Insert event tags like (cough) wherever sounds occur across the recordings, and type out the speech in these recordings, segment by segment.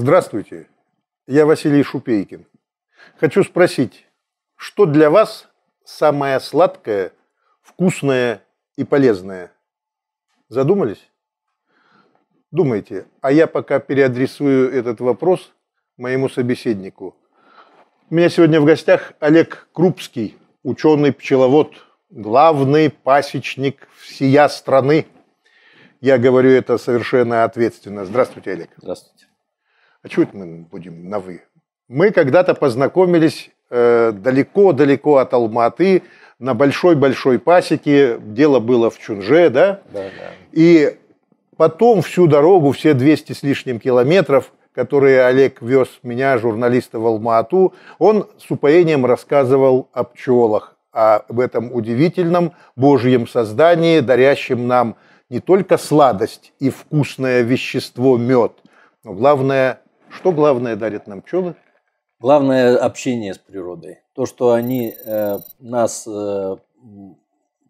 Здравствуйте, я Василий Шупейкин. Хочу спросить, что для вас самое сладкое, вкусное и полезное? Задумались? Думайте, а я пока переадресую этот вопрос моему собеседнику. У меня сегодня в гостях Олег Крупский, ученый-пчеловод, главный пасечник всея страны. Я говорю это совершенно ответственно. Здравствуйте, Олег. Здравствуйте. А чего это мы будем на «вы»? Мы когда-то познакомились э, далеко-далеко от Алматы, на большой-большой пасеке. Дело было в Чунже, да? Да, да. И потом всю дорогу, все 200 с лишним километров, которые Олег вез меня, журналиста в Алмату, он с упоением рассказывал о пчелах, об этом удивительном божьем создании, дарящем нам не только сладость и вкусное вещество мед, но главное что главное дарит нам пчелы? Главное общение с природой. То, что они э, нас э,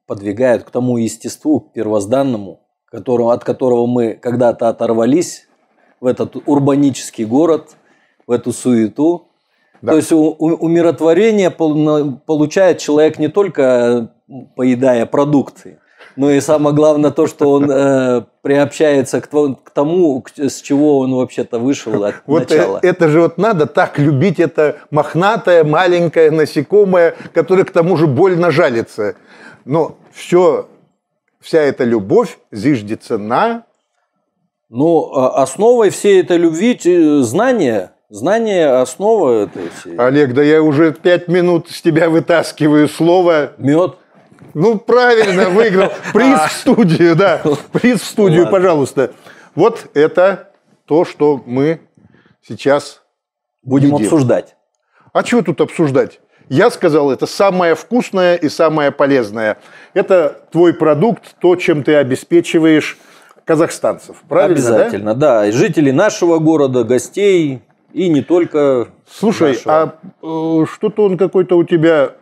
подвигают к тому естеству первозданному, которого, от которого мы когда-то оторвались в этот урбанический город, в эту суету. Да. То есть у, у, умиротворение получает человек не только э, поедая продукты, ну и самое главное то, что он э, приобщается к, к тому, к, с чего он вообще-то вышел от (laughs) вот э, начала. Это, это же вот надо так любить это мохнатое, маленькое насекомое, которое к тому же больно жалится. Но все, вся эта любовь зиждется на... Ну, а, основой всей этой любви э, знание Знание – основа этой всей. Олег, да я уже пять минут с тебя вытаскиваю слово. Мед. Ну, правильно, выиграл. (laughs) Приз а. в студию, да. Приз в студию, Ладно. пожалуйста. Вот это то, что мы сейчас будем видим. обсуждать. А чего тут обсуждать? Я сказал, это самое вкусное и самое полезное. Это твой продукт, то, чем ты обеспечиваешь казахстанцев. Правильно? Обязательно, да. да. И жителей нашего города, гостей и не только. Слушай, нашего. а э, что-то он какой-то у тебя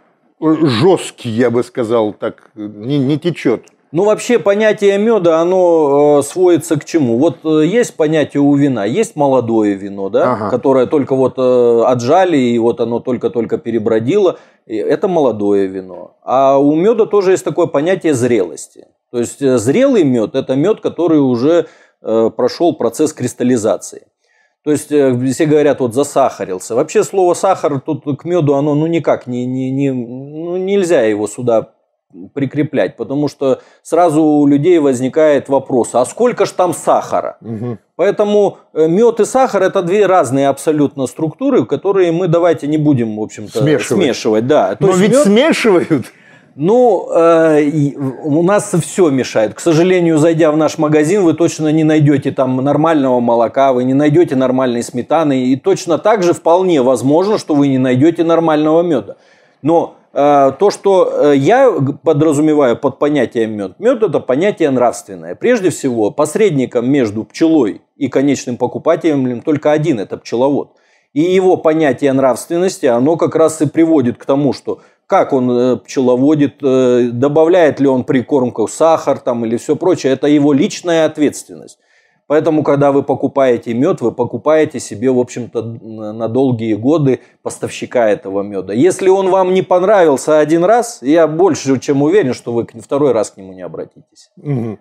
жесткий, я бы сказал так, не, не течет. Ну, вообще, понятие меда, оно э, сводится к чему? Вот э, есть понятие у вина, есть молодое вино, да, ага. которое только вот э, отжали, и вот оно только-только перебродило. И это молодое вино. А у меда тоже есть такое понятие зрелости. То есть, э, зрелый мед – это мед, который уже э, прошел процесс кристаллизации. То есть э, все говорят, вот засахарился. Вообще слово сахар тут к меду, оно ну никак не, не, не, нельзя его сюда прикреплять, потому что сразу у людей возникает вопрос, а сколько же там сахара? Угу. Поэтому э, мед и сахар это две разные абсолютно структуры, которые мы давайте не будем, в общем-то, смешивать. смешивать да. То Но ведь мед... смешивают. Ну, э, у нас все мешает. К сожалению, зайдя в наш магазин, вы точно не найдете там нормального молока, вы не найдете нормальной сметаны, и точно так же вполне возможно, что вы не найдете нормального меда. Но а, то, что э, я подразумеваю под понятием мед. Мед – это понятие нравственное. Прежде всего, посредником между пчелой и конечным покупателем только один – это пчеловод. И его понятие нравственности, оно как раз и приводит к тому, что как он э, пчеловодит, э, добавляет ли он прикормку сахар там, или все прочее, это его личная ответственность. Поэтому, когда вы покупаете мед, вы покупаете себе, в общем-то, на долгие годы поставщика этого меда. Если он вам не понравился один раз, я больше чем уверен, что вы второй раз к нему не обратитесь. Угу.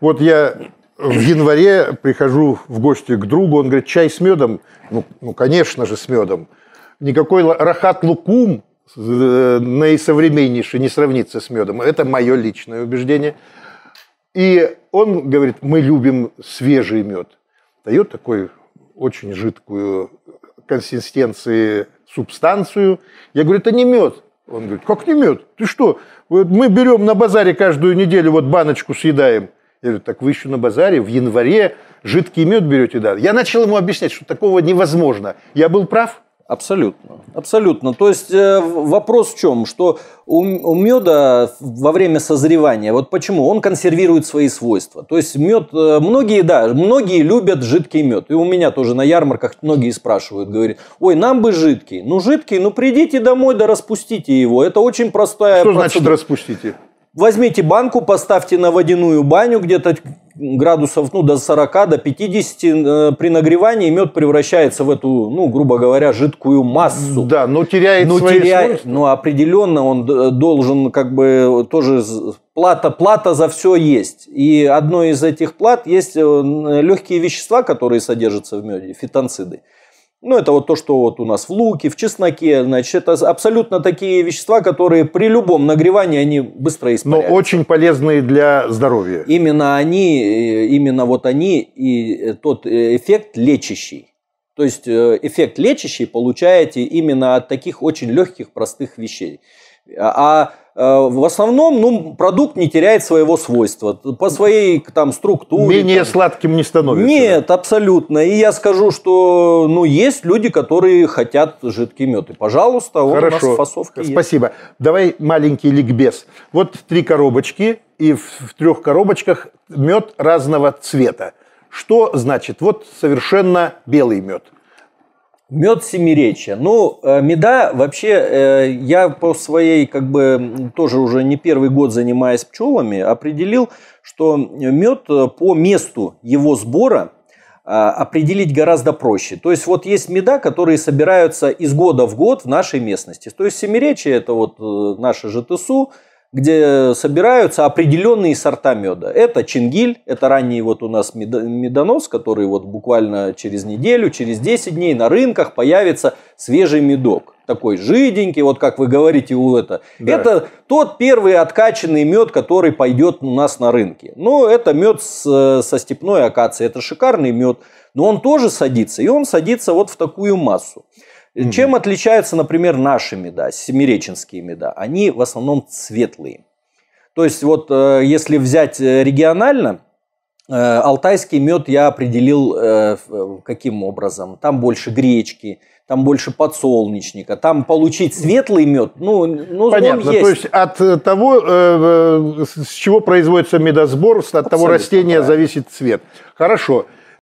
Вот я в январе прихожу в гости к другу, он говорит, чай с медом. Ну, ну конечно же, с медом. Никакой рахат лукум э, наисовременнейший не сравнится с медом. Это мое личное убеждение. И он говорит, мы любим свежий мед. Дает такой очень жидкую консистенции субстанцию. Я говорю, это не мед. Он говорит, как не мед? Ты что? Мы берем на базаре каждую неделю вот баночку съедаем. Я говорю, так вы еще на базаре в январе жидкий мед берете, да. Я начал ему объяснять, что такого невозможно. Я был прав, Абсолютно, абсолютно. То есть э, вопрос в чем, что у, у меда во время созревания, вот почему он консервирует свои свойства. То есть мед, э, многие, да, многие любят жидкий мед. И у меня тоже на ярмарках многие спрашивают, говорят, ой, нам бы жидкий. Ну жидкий, ну придите домой, да распустите его. Это очень простая что процедура. Что значит распустите? Возьмите банку, поставьте на водяную баню где-то градусов ну, до 40, до 50 э, при нагревании мед превращается в эту, ну, грубо говоря, жидкую массу. Да, но теряет но свои теря... свойства. Но определенно он э, должен как бы тоже плата, плата за все есть. И одной из этих плат есть э, легкие вещества, которые содержатся в меде, фитонциды. Ну, это вот то, что вот у нас в луке, в чесноке, значит, это абсолютно такие вещества, которые при любом нагревании, они быстро испаряются. Но очень полезные для здоровья. Именно они, э, именно вот они и э, тот э, эффект лечащий. То есть эффект лечащий получаете именно от таких очень легких, простых вещей. А, а Э, в основном ну, продукт не теряет своего свойства. По своей там, структуре. Менее там. сладким не становится. Нет, да? абсолютно. И я скажу, что ну, есть люди, которые хотят жидкий мед. И, пожалуйста, он у нас фасовка. фасовке Спасибо. Есть. Давай маленький ликбез. Вот три коробочки, и в, в трех коробочках мед разного цвета. Что значит? Вот совершенно белый мед – Мед семиречия. Ну, э, меда вообще, э, я по своей, как бы, тоже уже не первый год занимаясь пчелами, определил, что мед э, по месту его сбора определить гораздо проще. То есть, вот есть меда, которые собираются из года в год в нашей местности. То есть, семиречие – это вот наше ЖТСУ, где собираются определенные сорта меда. Это чингиль, это ранний вот у нас медонос, который вот буквально через неделю, через 10 дней на рынках появится свежий медок. Такой жиденький, вот как вы говорите у это. Да. Это тот первый откачанный мед, который пойдет у нас на рынке. Но ну, это мед с, со степной акации, это шикарный мед. Но он тоже садится, и он садится вот в такую массу. Угу. Чем отличаются, например, наши меда, семиреченские меда? Они в основном светлые. То есть вот э, если взять э, регионально, э, алтайский мед я определил каким образом. Там больше гречки, там больше подсолнечника, там получить светлый мед, ну, ну Понятно, есть. то есть от того, с чего производится медосбор, от Абсолютно, того растения да. зависит цвет. Хорошо.